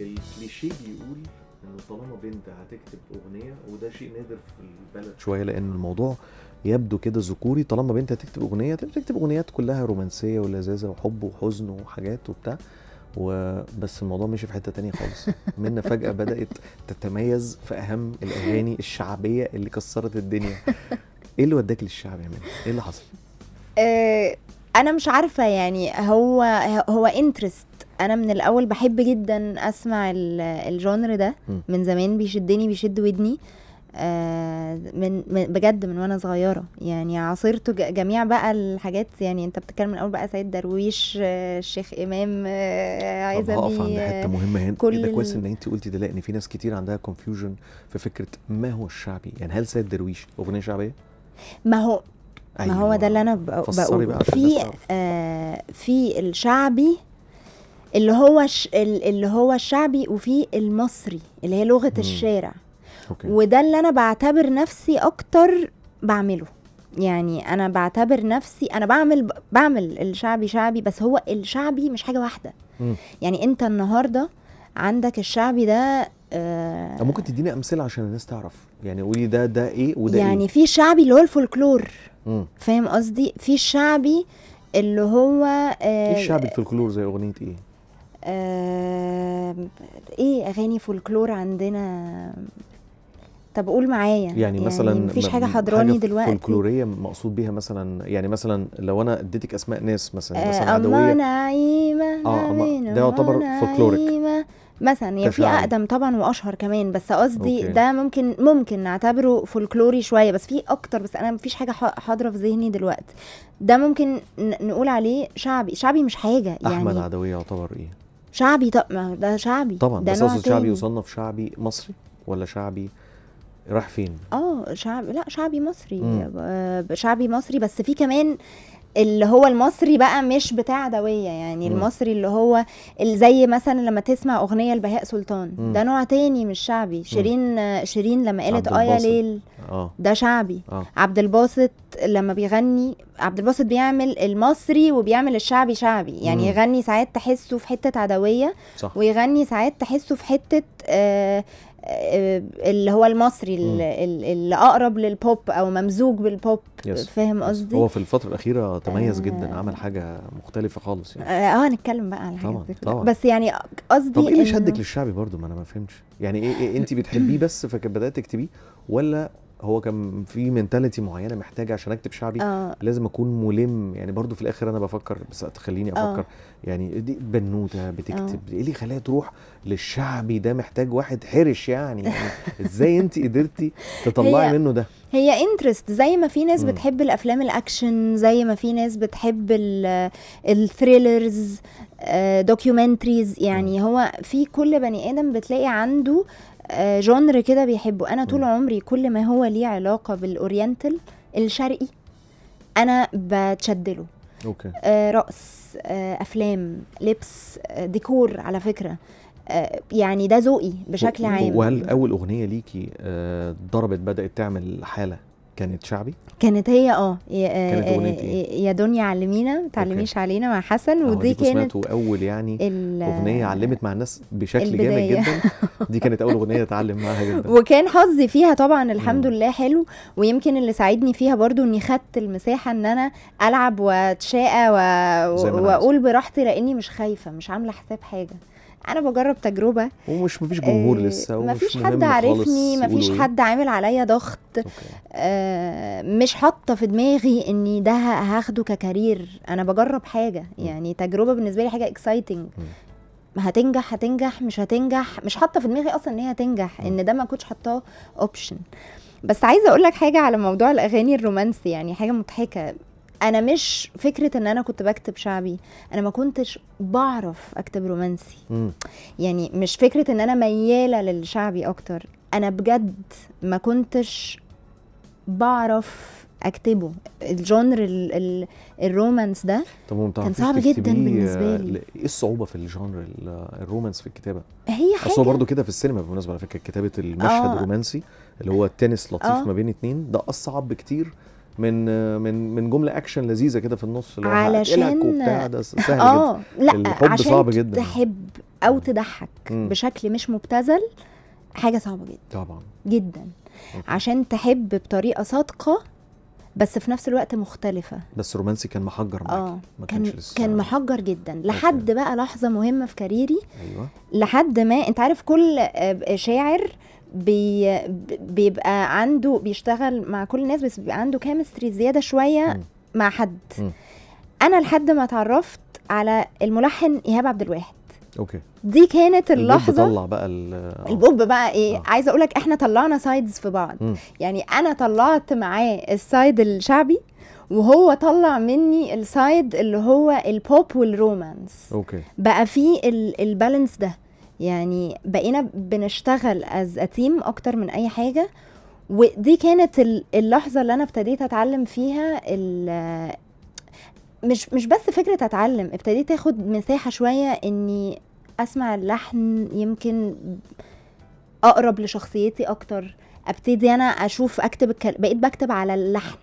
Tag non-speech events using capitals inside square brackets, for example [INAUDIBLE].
الكليشيه بيقول انه طالما بنت هتكتب اغنيه وده شيء نادر في البلد شويه لان الموضوع يبدو كده ذكوري طالما بنت هتكتب اغنيه تكتب اغنيات كلها رومانسيه ولذاذه وحب وحزن وحاجات وبتاع وبس الموضوع مشي في حته تانية خالص منا فجاه بدات تتميز في اهم الاغاني الشعبيه اللي كسرت الدنيا ايه اللي وداك للشعب يا منى ايه اللي حصل آه، انا مش عارفه يعني هو هو انترست انا من الاول بحب جدا اسمع الجونر ده من زمان بيشدني بيشد ودني آه، من, بجد من وانا صغيره يعني عاصرت جميع بقى الحاجات يعني انت بتتكلم من اول بقى سيد درويش آه، الشيخ امام آه، عايزه اقف عند حته مهمه هنا إيه كل ده كويس ان انت قلتي ده لان في ناس كتير عندها كونفيوجن في فكره ما هو الشعبي يعني هل سيد درويش اغنيه شعبيه ما هو أيوة. ما هو ده أيوة. اللي انا بقوله في آه في الشعبي اللي هو ش... اللي هو الشعبي وفي المصري اللي هي لغه مم. الشارع أوكي. وده اللي انا بعتبر نفسي اكتر بعمله يعني انا بعتبر نفسي انا بعمل بعمل الشعبي شعبي بس هو الشعبي مش حاجه واحده مم. يعني انت النهارده عندك الشعبي ده آه ممكن تديني امثله عشان الناس تعرف يعني قولي ده ده ايه وده إيه. يعني إيه؟ في شعبي اللي هو الفولكلور فاهم قصدي في شعبي اللي هو آه ايه الشعبي الفولكلور زي اغنيه ايه آه، ايه اغاني فولكلور عندنا طب قول معايا يعني, يعني مثلا مفيش حاجه حضراني حاجة دلوقتي فولكلوريه مقصود بيها مثلا يعني مثلا لو انا اديتك اسماء ناس مثلا يعني آه مثلا عدويه اه نعيمه اه ده يعتبر فولكلوريك مثلا يعني في اقدم طبعا واشهر كمان بس قصدي ده ممكن ممكن نعتبره فولكلوري شويه بس في اكتر بس انا مفيش حاجه حاضره في ذهني دلوقتي ده ممكن نقول عليه شعبي شعبي مش حاجه يعني احمد عدويه يعتبر ايه شعبي طب ده شعبي طبعا ده بس اقصد شعبي يصنف شعبي مصري ولا شعبي راح فين؟ اه شعب لا شعبي مصري مم. آه، شعبي مصري بس في كمان اللي هو المصري بقى مش بتاع دويه يعني مم. المصري اللي هو زي مثلا لما تسمع اغنيه لبهاء سلطان مم. ده نوع تاني مش شعبي شيرين شيرين لما قالت اه يا ليل آه. ده شعبي آه. عبد الباسط لما بيغني عبد الباسط بيعمل المصري وبيعمل الشعبي شعبي يعني مم. يغني ساعات تحسه في حته عدويه صح. ويغني ساعات تحسه في حته آه آه، اللي هو المصري اللي اقرب للبوب او ممزوج بالبوب فاهم قصدي هو في الفتره الاخيره تميز آه. جدا عمل حاجه مختلفه خالص يعني اه, آه، هنتكلم بقى على طبعا طبعا بس يعني قصدي طب ايه اللي شدك للشعبي برضو ما انا ما فهمتش يعني ايه, إيه انت بتحبيه [COUGHS] بس فبدات تكتبيه ولا هو كان في منتاليتي معينه محتاجه عشان اكتب شعبي آه. لازم اكون ملم يعني برضو في الاخر انا بفكر بس تخليني آه. افكر آه. يعني دي بنوته بتكتب آه. ايه اللي خلاها تروح للشعبي ده محتاج واحد حرش يعني, يعني ازاي انت قدرتي تطلعي منه ده هي انترست زي ما في ناس م. بتحب الافلام الاكشن زي ما في ناس بتحب الثريلرز دوكيومنتريز آه، يعني م. هو في كل بني ادم بتلاقي عنده آه، جونر كده بيحبه انا طول عمري كل ما هو ليه علاقه بالاورينتال الشرقي انا بتشدله اوكي آه رقص آه افلام لبس آه ديكور على فكره آه يعني ده ذوقي بشكل عام وهل اول اغنيه ليكي آه ضربت بدات تعمل حاله كانت شعبي كانت هي اه, آه، كانت آه، إيه؟ يا دنيا علمينا ما تعلميش علينا مع حسن ودي كانت اول يعني اغنيه علمت مع الناس بشكل البداية. جامد جدا [LAUGHS] دي كانت اول اغنيه اتعلم معاها جدا وكان حظي فيها طبعا الحمد لله حلو ويمكن اللي ساعدني فيها برضو اني خدت المساحه ان انا العب واتشاقى واقول براحتي لاني مش خايفه مش عامله حساب حاجه انا بجرب تجربه ومش مفيش جمهور آه لسه مفيش حد عارفني مفيش حد ايه. عامل عليا ضغط آه مش حاطه في دماغي اني ده هاخده ككارير انا بجرب حاجه يعني تجربه بالنسبه لي حاجه اكسايتنج هتنجح هتنجح مش هتنجح مش حاطه في دماغي اصلا ان هي هتنجح ان ده ما كنتش حاطاه اوبشن بس عايزه اقول لك حاجه على موضوع الاغاني الرومانسي يعني حاجه مضحكه انا مش فكره ان انا كنت بكتب شعبي انا ما كنتش بعرف اكتب رومانسي يعني مش فكره ان انا مياله للشعبي اكتر انا بجد ما كنتش بعرف اكتبه الجونر ال ال الرومانس ده طب كان صعب جدا بالنسبه لي ايه الصعوبه في الجونر الرومانس في الكتابه هي حاجه هو برضه كده في السينما بالمناسبه على فكره كتابه المشهد آه. الرومانسي اللي هو التنس لطيف آه. ما بين اتنين ده اصعب بكتير من من من جمله اكشن لذيذه كده في النص اللي هو علشان وبتاع ده سهل اه لا الحب عشان صعب جدا تحب او تضحك مم. بشكل مش مبتذل حاجه صعبه جدا طبعا جدا أوكي. عشان تحب بطريقه صادقه بس في نفس الوقت مختلفة بس رومانسي كان محجر معاكي اه ما كان لسه كان محجر جدا لحد أوكي. بقى لحظة مهمة في كاريري أيوة. لحد ما انت عارف كل آه، شاعر بي بيبقى عنده بيشتغل مع كل الناس بس بيبقى عنده كيمستري زياده شويه م. مع حد م. انا لحد ما اتعرفت على الملحن ايهاب عبد الواحد اوكي دي كانت اللحظه طلع بقى البوب بقى ايه آه. عايزه اقول لك احنا طلعنا سايدز في بعض م. يعني انا طلعت معاه السايد الشعبي وهو طلع مني السايد اللي هو البوب والرومانس اوكي بقى فيه البالانس ده يعني بقينا بنشتغل از اتيم اكتر من اي حاجه ودي كانت اللحظه اللي انا ابتديت اتعلم فيها مش مش بس فكره اتعلم ابتديت اخد مساحه شويه اني اسمع اللحن يمكن اقرب لشخصيتي اكتر ابتدي انا اشوف اكتب الكل... بقيت بكتب على اللحن